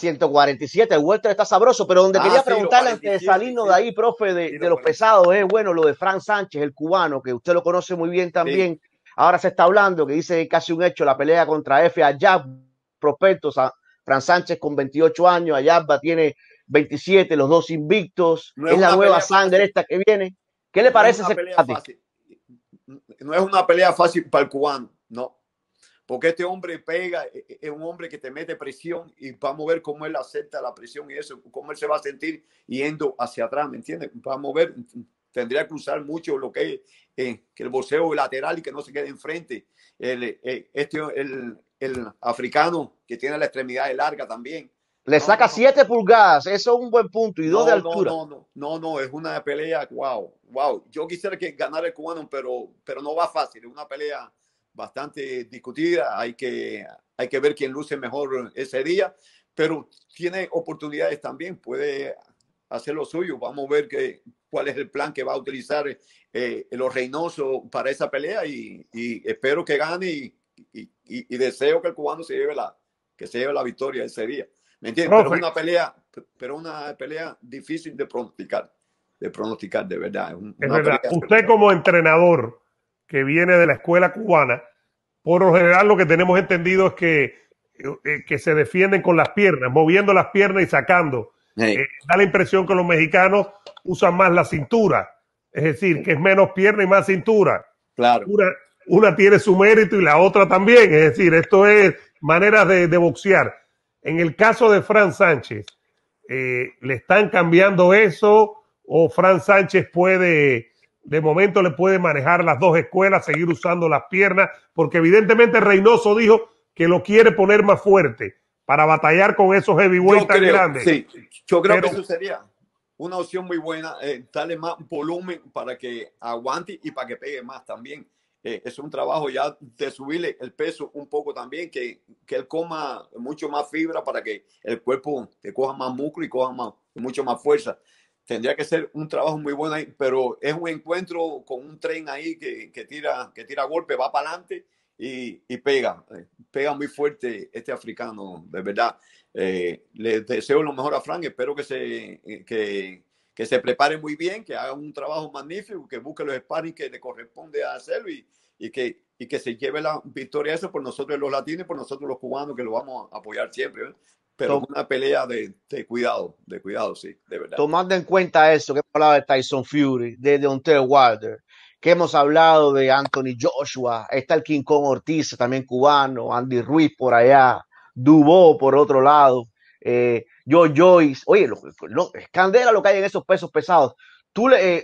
147, el está sabroso, pero donde ah, quería preguntarle antes de salirnos de ahí, profe, de, los pesados, es bueno lo de Fran Sánchez, el cubano, que usted lo conoce muy bien también. Ahora se está hablando que dice casi un hecho la pelea contra F. allá prospectos, a Fran Sánchez con 28 años, Ayab tiene 27, los dos invictos, es, la nueva sangre esta que viene. ¿Qué le parece ese No es una pelea fácil para el cubano, no porque este hombre pega, e, e, es un hombre que te mete presión y vamos a ver cómo él acepta la presión y eso, cómo él se va a sentir yendo hacia atrás, ¿me entiendes? Vamos a ver, tendría que usar mucho lo que es eh, el boxeo lateral y que no se quede enfrente. El, eh, este, el, el africano que tiene la extremidad larga también. Le saca 7 pulgadas, eso es un buen punto, y dos de altura. No, no, no, no, es una pelea, wow, wow. Yo quisiera que ganara el cubano, pero, pero no va fácil, es una pelea bastante discutida, hay que, hay que ver quién luce mejor ese día, pero tiene oportunidades también, puede hacer lo suyo, vamos a ver cuál es el plan que va a utilizar eh, los Reynoso para esa pelea y, espero que gane y, deseo que el cubano se lleve la, que se lleve la victoria ese día. ¿Me Pero una pelea, pero una pelea difícil de pronosticar, de pronosticar de verdad. Usted como entrenador que viene de la escuela cubana, por lo general lo que tenemos entendido es que, eh, que se defienden con las piernas, moviendo las piernas y sacando. Eh, da la impresión que los mexicanos usan más la cintura, es decir, que es menos pierna y más cintura. Claro. Una, tiene su mérito y la otra también, es decir, esto es manera de, boxear. En el caso de Fran Sánchez, eh, ¿le están cambiando eso o Fran Sánchez puede de momento le puede manejar las dos escuelas, seguir usando las piernas, porque evidentemente Reynoso dijo que lo quiere poner más fuerte para batallar con esos heavyweights tan grandes. yo creo que eso sería una opción muy buena, eh, darle más volumen para que aguante y para que pegue más también. Eh, es un trabajo ya de subirle el peso un poco también, que, que él coma mucho más fibra para que el cuerpo te coja más músculo y coja más, mucho más fuerza tendría que ser un trabajo muy bueno ahí, pero es un encuentro con un tren ahí que, que tira, que tira golpe, va para adelante y, pega, eh, pega muy fuerte este africano, de verdad. Eh, les deseo lo mejor a Frank, espero que se, eh, que, que se prepare muy bien, que haga un trabajo magnífico, que busque los sparring que le corresponde a hacerlo y, que, y que se lleve la victoria eso por nosotros los latinos, por nosotros los cubanos, que lo vamos a apoyar siempre pero una pelea de, cuidado, de cuidado, sí, de verdad. Tomando en cuenta eso, que hemos hablado de Tyson Fury, de Deontay Wilder, que hemos hablado de Anthony Joshua, está el King Kong Ortiz, también cubano, Andy Ruiz por allá, Dubó por otro lado, eh, Joe Joyce, oye, escandela lo que hay en esos pesos pesados. Tú, eh,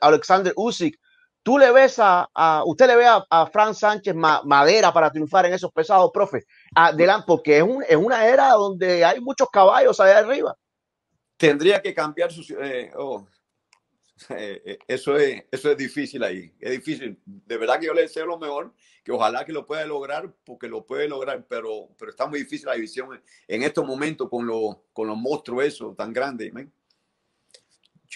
Alexander Usyk, Tú le ves a, usted le ve a, Fran Sánchez madera para triunfar en esos pesados, profe, adelante, porque es, un, es una era donde hay muchos caballos allá arriba. Tendría que cambiar su... Eh, oh, eh, eh, eso, es, eso es difícil ahí, es difícil. De verdad que yo le deseo lo mejor, que ojalá que lo pueda lograr, porque lo puede lograr, pero, pero está muy difícil la división en, estos momentos con, lo, con los monstruos eso tan grandes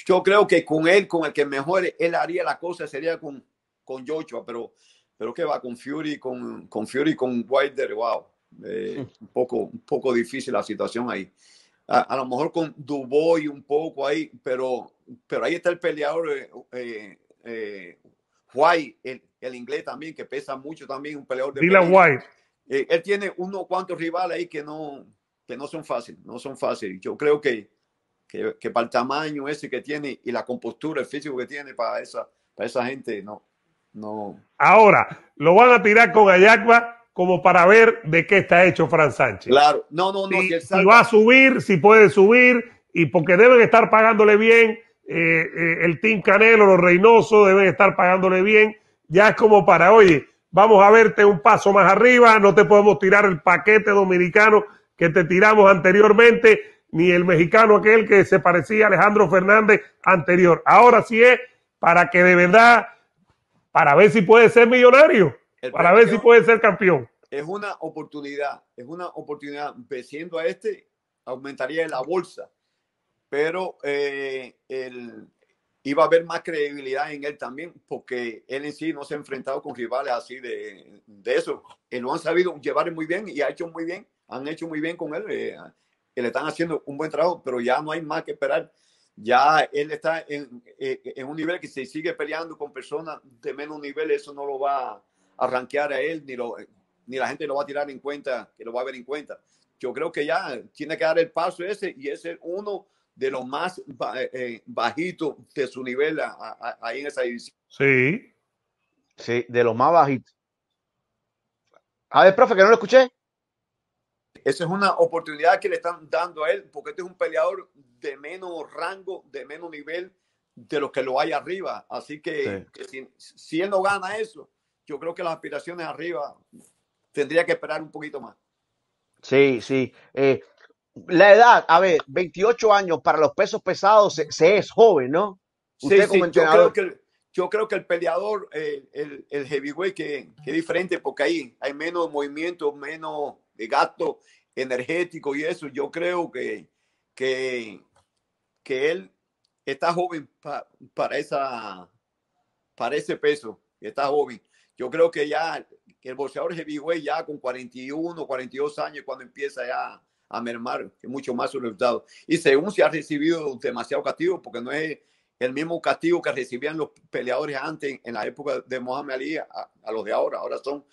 yo creo que con él, con el que mejor él haría la cosa sería con, con Joshua, pero, pero que va con Fury, con, con Fury, con Wilder, wow. Eh, un, poco, un poco difícil la situación ahí. A, lo mejor con Dubois un poco ahí, pero, pero ahí está el peleador eh, eh, eh, White, el, el, inglés también, que pesa mucho también, un peleador de... White. él tiene unos cuantos rivales ahí que no, que no son fáciles, no son fáciles. Yo creo que, que, para el tamaño ese que tiene y la compostura, el físico que tiene para esa, esa gente, no, no. Ahora, lo van a tirar con Ayacua como para ver de qué está hecho Fran Sánchez. Claro, no, no, no. Si, va a subir, si puede subir, y porque deben estar pagándole bien, eh, eh, el Team Canelo, los Reynosos deben estar pagándole bien, ya es como para, oye, vamos a verte un paso más arriba, no te podemos tirar el paquete dominicano que te tiramos anteriormente, ni el mexicano aquel que se parecía a Alejandro Fernández anterior. Ahora sí es para que de verdad, para ver si puede ser millonario, para ver si puede ser campeón. Es una oportunidad, es una oportunidad. Venciendo a este, aumentaría la bolsa, pero eh, iba a haber más credibilidad en él también, porque él en sí no se ha enfrentado con rivales así de, eso. Él lo han sabido llevar muy bien y ha hecho muy bien, han hecho muy bien con él. Eh, que le están haciendo un buen trabajo, pero ya no hay más que esperar. Ya él está en, eh, un nivel que se sigue peleando con personas de menos nivel, eso no lo va a arranquear a él, ni, lo, ni la gente lo va a tirar en cuenta, que lo va a ver en cuenta. Yo creo que ya tiene que dar el paso ese y ese es uno de los más eh, eh, bajitos de su nivel ahí en esa división. Sí. Sí, de los más bajitos. A ver, profe, que no lo escuché. Esa es una oportunidad que le están dando a él, porque este es un peleador de menos rango, de menos nivel de los que lo hay arriba. Así que, si, él no gana eso, yo creo que las aspiraciones arriba tendría que esperar un poquito más. Sí, sí. Eh, la edad, a ver, 28 años para los pesos pesados se, es joven, ¿no? sí, yo, creo que, el peleador, eh, el, el, heavyweight, que, que, es diferente porque ahí hay menos movimiento, menos de gasto energético y eso, yo creo que, que, que él está joven para, esa, para ese peso, está joven. Yo creo que ya que el boxeador heavyweight ya con 41, 42 años cuando empieza ya a mermar mucho más su resultado. Y según se ha recibido demasiado castigo, porque no es el mismo castigo que recibían los peleadores antes en la época de Mohamed Ali a los de ahora. Ahora son